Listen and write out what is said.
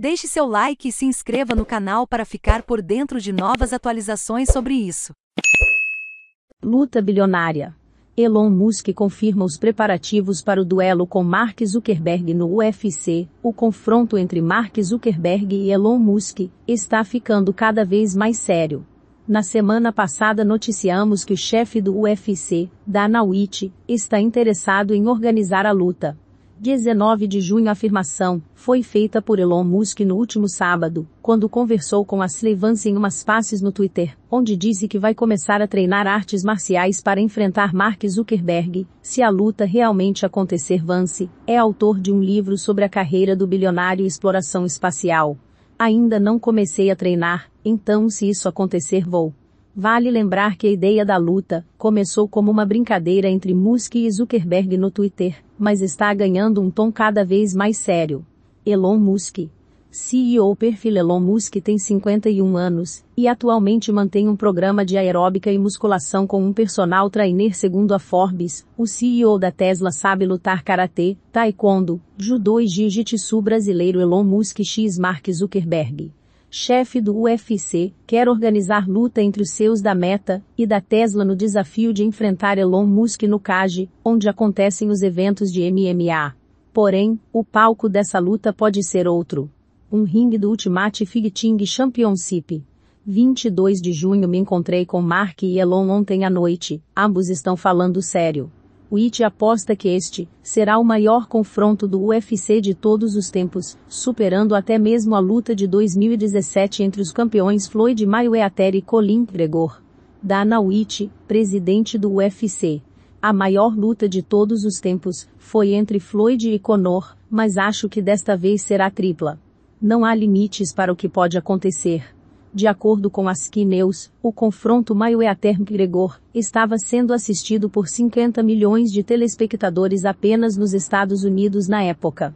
Deixe seu like e se inscreva no canal para ficar por dentro de novas atualizações sobre isso. Luta bilionária. Elon Musk confirma os preparativos para o duelo com Mark Zuckerberg no UFC. O confronto entre Mark Zuckerberg e Elon Musk está ficando cada vez mais sério. Na semana passada noticiamos que o chefe do UFC, Dana White, está interessado em organizar a luta. 19 de junho a afirmação foi feita por Elon Musk no último sábado, quando conversou com a Slevance em umas passes no Twitter, onde disse que vai começar a treinar artes marciais para enfrentar Mark Zuckerberg, se a luta realmente acontecer Vance, é autor de um livro sobre a carreira do bilionário e exploração espacial. Ainda não comecei a treinar, então se isso acontecer vou Vale lembrar que a ideia da luta começou como uma brincadeira entre Musk e Zuckerberg no Twitter, mas está ganhando um tom cada vez mais sério. Elon Musk. CEO perfil Elon Musk tem 51 anos e atualmente mantém um programa de aeróbica e musculação com um personal trainer segundo a Forbes. O CEO da Tesla sabe lutar karatê, taekwondo, judô e jiu-jitsu brasileiro Elon Musk x Mark Zuckerberg chefe do UFC, quer organizar luta entre os seus da Meta e da Tesla no desafio de enfrentar Elon Musk no Cage, onde acontecem os eventos de MMA. Porém, o palco dessa luta pode ser outro. Um ringue do Ultimate Fighting Championship. 22 de junho me encontrei com Mark e Elon ontem à noite, ambos estão falando sério. Witt aposta que este será o maior confronto do UFC de todos os tempos, superando até mesmo a luta de 2017 entre os campeões Floyd Mayweather e Colin Gregor. Dana Witt, presidente do UFC. A maior luta de todos os tempos foi entre Floyd e Conor, mas acho que desta vez será tripla. Não há limites para o que pode acontecer. De acordo com as Key News, o confronto mayweather gregor estava sendo assistido por 50 milhões de telespectadores apenas nos Estados Unidos na época.